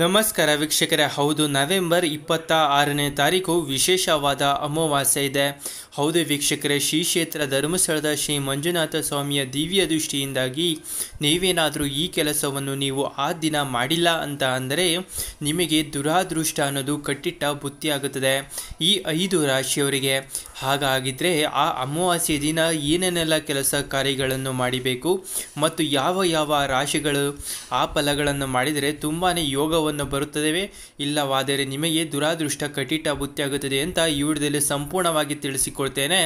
ನಮಸ್ಕಾರ ವೀಕ್ಷಕರೇ ಹೌದು ನವೆಂಬರ್ ಇಪ್ಪತ್ತ ಆರನೇ ತಾರೀಕು ವಿಶೇಷವಾದ ಅಮಾವಾಸ್ಯೆ ಇದೆ ಹೌದು ವೀಕ್ಷಕರೇ ಶ್ರೀ ಕ್ಷೇತ್ರ ಧರ್ಮಸ್ಥಳದ ಶ್ರೀ ಮಂಜುನಾಥ ಸ್ವಾಮಿಯ ದಿವ್ಯ ದೃಷ್ಟಿಯಿಂದಾಗಿ ನೀವೇನಾದರೂ ಈ ಕೆಲಸವನ್ನು ನೀವು ಆ ದಿನ ಮಾಡಿಲ್ಲ ಅಂತ ಅಂದರೆ ನಿಮಗೆ ದುರಾದೃಷ್ಟ ಅನ್ನೋದು ಕಟ್ಟಿಟ್ಟ ಬುತ್ತಿಯಾಗುತ್ತದೆ ಈ ಐದು ರಾಶಿಯವರಿಗೆ ಹಾಗಾಗಿದ್ದರೆ ಆ ಅಮಾವಾಸ್ಯ ದಿನ ಏನೇನೆಲ್ಲ ಕೆಲಸ ಕಾರ್ಯಗಳನ್ನು ಮಾಡಬೇಕು ಮತ್ತು ಯಾವ ಯಾವ ರಾಶಿಗಳು ಆ ಫಲಗಳನ್ನು ಮಾಡಿದರೆ ತುಂಬಾ ಯೋಗವನ್ನು ಬರುತ್ತದೆ ಇಲ್ಲವಾದರೆ ನಿಮಗೆ ದುರಾದೃಷ್ಟ ಕಟಿಟ ಬುತ್ತಿಯಾಗುತ್ತದೆ ಅಂತ ಈ ವಿಡಿಯೋದಲ್ಲಿ ಸಂಪೂರ್ಣವಾಗಿ ತಿಳಿಸಿಕೊಡ್ತೇನೆ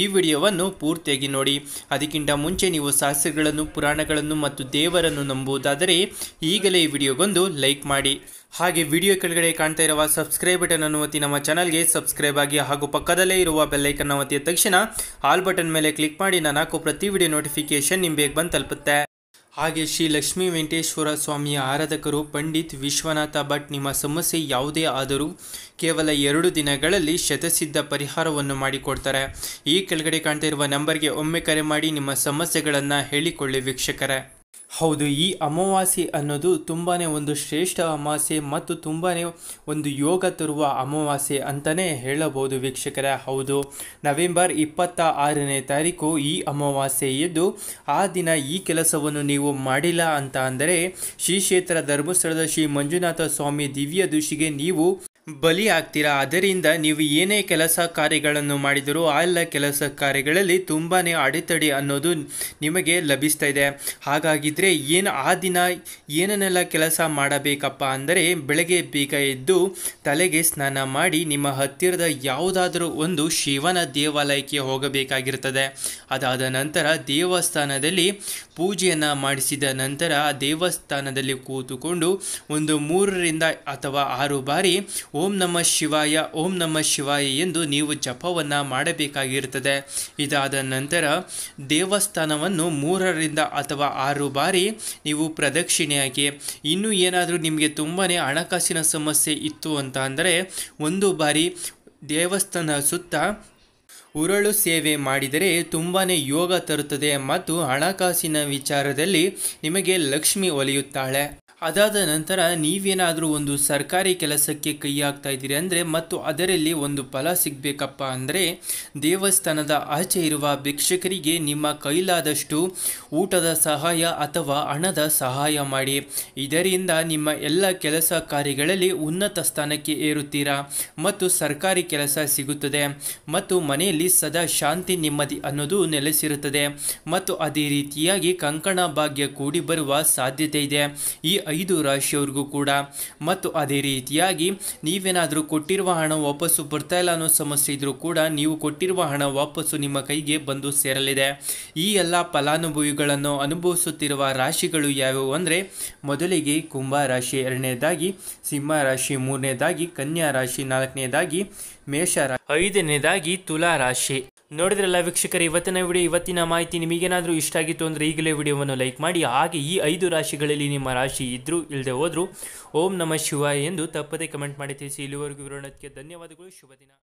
ಈ ವಿಡಿಯೋವನ್ನು ಪೂರ್ತಿಯಾಗಿ ನೋಡಿ ಅದಕ್ಕಿಂತ ಮುಂಚೆ ನೀವು ಶಾಸ್ತ್ರಗಳನ್ನು ಪುರಾಣಗಳನ್ನು ಮತ್ತು ದೇವರನ್ನು ನಂಬುವುದಾದರೆ ಈಗಲೇ ಈ ವಿಡಿಯೋಗೊಂದು ಲೈಕ್ ಮಾಡಿ ಹಾಗೆ ವಿಡಿಯೋ ಕೆಳಗಡೆ ಕಾಣ್ತಾ ಇರುವ ಸಬ್ಸ್ಕ್ರೈಬ್ ಬಟನ್ ಅನ್ನು ಒತ್ತಿ ನಮ್ಮ ಚಾನಲ್ಗೆ ಸಬ್ಸ್ಕ್ರೈಬ್ ಆಗಿ ಹಾಗೂ ಪಕ್ಕದಲ್ಲೇ ಇರುವ ಬೆಲ್ಲೈಕನ್ನ ಒತ್ತಿದ ತಕ್ಷಣ ಆಲ್ ಬಟನ್ ಮೇಲೆ ಕ್ಲಿಕ್ ಮಾಡಿ ನಾನು ಪ್ರತಿ ವಿಡಿಯೋ ನೋಟಿಫಿಕೇಷನ್ ನಿಮ್ಮ ಬಂದು ತಲುಪುತ್ತೆ ಹಾಗೆ ಶ್ರೀ ಲಕ್ಷ್ಮೀ ವೆಂಕಟೇಶ್ವರ ಸ್ವಾಮಿಯ ಆರಾಧಕರು ಪಂಡಿತ್ ವಿಶ್ವನಾಥ ಭಟ್ ನಿಮ್ಮ ಸಮಸ್ಯೆ ಯಾವುದೇ ಆದರೂ ಕೇವಲ ಎರಡು ದಿನಗಳಲ್ಲಿ ಶತಸಿದ್ಧ ಪರಿಹಾರವನ್ನು ಮಾಡಿಕೊಡ್ತಾರೆ ಈ ಕೆಳಗಡೆ ಕಾಣ್ತಾ ಇರುವ ನಂಬರ್ಗೆ ಒಮ್ಮೆ ಕರೆ ಮಾಡಿ ನಿಮ್ಮ ಸಮಸ್ಯೆಗಳನ್ನು ಹೇಳಿಕೊಳ್ಳಿ ವೀಕ್ಷಕರೇ ಹೌದು ಈ ಅಮಾವಾಸ್ಯೆ ಅನ್ನೋದು ತುಂಬಾ ಒಂದು ಶ್ರೇಷ್ಠ ಅಮಾವಾಸ್ಯೆ ಮತ್ತು ತುಂಬಾ ಒಂದು ಯೋಗ ತರುವ ಅಮಾವಾಸ್ಯೆ ಅಂತಲೇ ಹೇಳಬಹುದು ವೀಕ್ಷಕರೇ ಹೌದು ನವೆಂಬರ್ ಇಪ್ಪತ್ತ ಆರನೇ ತಾರೀಕು ಈ ಅಮಾವಾಸ್ಯೆ ಇದ್ದು ಆ ದಿನ ಈ ಕೆಲಸವನ್ನು ನೀವು ಮಾಡಿಲ್ಲ ಅಂತ ಅಂದರೆ ಶ್ರೀ ಕ್ಷೇತ್ರ ಧರ್ಮಸ್ಥಳದ ಶ್ರೀ ಮಂಜುನಾಥ ಸ್ವಾಮಿ ದಿವ್ಯ ದೃಷಿಗೆ ನೀವು ಬಲಿಯಾಗ್ತೀರಾ ಅದರಿಂದ ನೀವು ಏನೇ ಕೆಲಸ ಕಾರ್ಯಗಳನ್ನು ಮಾಡಿದರೂ ಆ ಎಲ್ಲ ಕೆಲಸ ಕಾರ್ಯಗಳಲ್ಲಿ ತುಂಬಾ ಅಡೆತಡೆ ಅನ್ನೋದು ನಿಮಗೆ ಲಭಿಸ್ತಾ ಇದೆ ಹಾಗಾಗಿದ್ದರೆ ಏನು ಆ ದಿನ ಏನನ್ನೆಲ್ಲ ಕೆಲಸ ಮಾಡಬೇಕಪ್ಪ ಅಂದರೆ ಬೆಳಗ್ಗೆ ಬೇಗ ಎದ್ದು ತಲೆಗೆ ಸ್ನಾನ ಮಾಡಿ ನಿಮ್ಮ ಹತ್ತಿರದ ಯಾವುದಾದರೂ ಒಂದು ಶಿವನ ದೇವಾಲಯಕ್ಕೆ ಹೋಗಬೇಕಾಗಿರ್ತದೆ ಅದಾದ ನಂತರ ದೇವಸ್ಥಾನದಲ್ಲಿ ಪೂಜೆಯನ್ನು ಮಾಡಿಸಿದ ನಂತರ ದೇವಸ್ಥಾನದಲ್ಲಿ ಕೂತುಕೊಂಡು ಒಂದು ಮೂರರಿಂದ ಅಥವಾ ಆರು ಬಾರಿ ಓಂ ನಮ ಶಿವಾಯ ಓಂ ನಮ ಶಿವಾಯ ಎಂದು ನೀವು ಜಪವನ್ನು ಮಾಡಬೇಕಾಗಿರುತ್ತದೆ ಇದಾದ ನಂತರ ದೇವಸ್ಥಾನವನ್ನು ಮೂರರಿಂದ ಅಥವಾ ಆರು ಬಾರಿ ನೀವು ಪ್ರದಕ್ಷಿಣೆಯಾಗಿ ಇನ್ನೂ ಏನಾದರೂ ನಿಮಗೆ ತುಂಬಾ ಹಣಕಾಸಿನ ಸಮಸ್ಯೆ ಇತ್ತು ಅಂತ ಅಂದರೆ ಒಂದು ಬಾರಿ ದೇವಸ್ಥಾನ ಸುತ್ತ ಉರಳು ಸೇವೆ ಮಾಡಿದರೆ ತುಂಬಾ ಯೋಗ ತರುತ್ತದೆ ಮತ್ತು ಹಣಕಾಸಿನ ವಿಚಾರದಲ್ಲಿ ನಿಮಗೆ ಲಕ್ಷ್ಮಿ ಒಲಿಯುತ್ತಾಳೆ ಅದಾದ ನಂತರ ನೀವೇನಾದರೂ ಒಂದು ಸರ್ಕಾರಿ ಕೆಲಸಕ್ಕೆ ಕೈ ಹಾಕ್ತಾ ಇದ್ದೀರಿ ಅಂದರೆ ಮತ್ತು ಅದರಲ್ಲಿ ಒಂದು ಫಲ ಸಿಗಬೇಕಪ್ಪ ಅಂದರೆ ದೇವಸ್ಥಾನದ ಆಚೆ ಇರುವ ಭಿಕ್ಷಕರಿಗೆ ನಿಮ್ಮ ಕೈಲಾದಷ್ಟು ಊಟದ ಸಹಾಯ ಅಥವಾ ಹಣದ ಸಹಾಯ ಮಾಡಿ ಇದರಿಂದ ನಿಮ್ಮ ಎಲ್ಲ ಕೆಲಸ ಕಾರ್ಯಗಳಲ್ಲಿ ಉನ್ನತ ಸ್ಥಾನಕ್ಕೆ ಏರುತ್ತೀರಾ ಮತ್ತು ಸರ್ಕಾರಿ ಕೆಲಸ ಸಿಗುತ್ತದೆ ಮತ್ತು ಮನೆಯಲ್ಲಿ ಸದಾ ಶಾಂತಿ ನೆಮ್ಮದಿ ಅನ್ನೋದು ನೆಲೆಸಿರುತ್ತದೆ ಮತ್ತು ಅದೇ ರೀತಿಯಾಗಿ ಕಂಕಣ ಭಾಗ್ಯ ಕೂಡಿ ಬರುವ ಸಾಧ್ಯತೆ ಇದೆ ಈ ಐದು ರಾಶಿಯವ್ರಿಗೂ ಕೂಡ ಮತ್ತು ಅದೇ ರೀತಿಯಾಗಿ ನೀವೇನಾದರೂ ಕೊಟ್ಟಿರುವ ಹಣ ವಾಪಸ್ಸು ಬರ್ತಾ ಇಲ್ಲ ಅನ್ನೋ ಸಮಸ್ಯೆ ಇದ್ದರೂ ಕೂಡ ನೀವು ಕೊಟ್ಟಿರುವ ಹಣ ವಾಪಸ್ಸು ನಿಮ್ಮ ಕೈಗೆ ಬಂದು ಸೇರಲಿದೆ ಈ ಎಲ್ಲ ಫಲಾನುಭವಿಗಳನ್ನು ಅನುಭವಿಸುತ್ತಿರುವ ರಾಶಿಗಳು ಯಾವುವು ಅಂದರೆ ಮೊದಲಿಗೆ ಕುಂಭ ರಾಶಿ ಎರಡನೇದಾಗಿ ಸಿಂಹ ರಾಶಿ ಮೂರನೇದಾಗಿ ಕನ್ಯಾ ರಾಶಿ ನಾಲ್ಕನೇದಾಗಿ ಮೇಷ ರಾಶಿ ಐದನೇದಾಗಿ ತುಲಾ ರಾಶಿ ನೋಡಿದ್ರಲ್ಲ ವೀಕ್ಷಕರು ಇವತ್ತಿನ ವಿಡಿಯೋ ಇವತ್ತಿನ ಮಾಹಿತಿ ನಿಮಗೇನಾದರೂ ಇಷ್ಟ ಆಗಿತ್ತು ಅಂದರೆ ಈಗಲೇ ವಿಡಿಯೋವನ್ನು ಲೈಕ್ ಮಾಡಿ ಹಾಗೆ ಈ ಐದು ರಾಶಿಗಳಲ್ಲಿ ನಿಮ್ಮ ರಾಶಿ ಇದ್ದರೂ ಇಲ್ಲದೆ ಹೋದರೂ ಓಂ ನಮ ಶಿವ ಎಂದು ತಪ್ಪದೇ ಕಮೆಂಟ್ ಮಾಡಿ ತಿಳಿಸಿ ಇಲ್ಲಿವರೆಗೂ ವಿವರಣಕ್ಕೆ ಧನ್ಯವಾದಗಳು ಶುಭ ದಿನ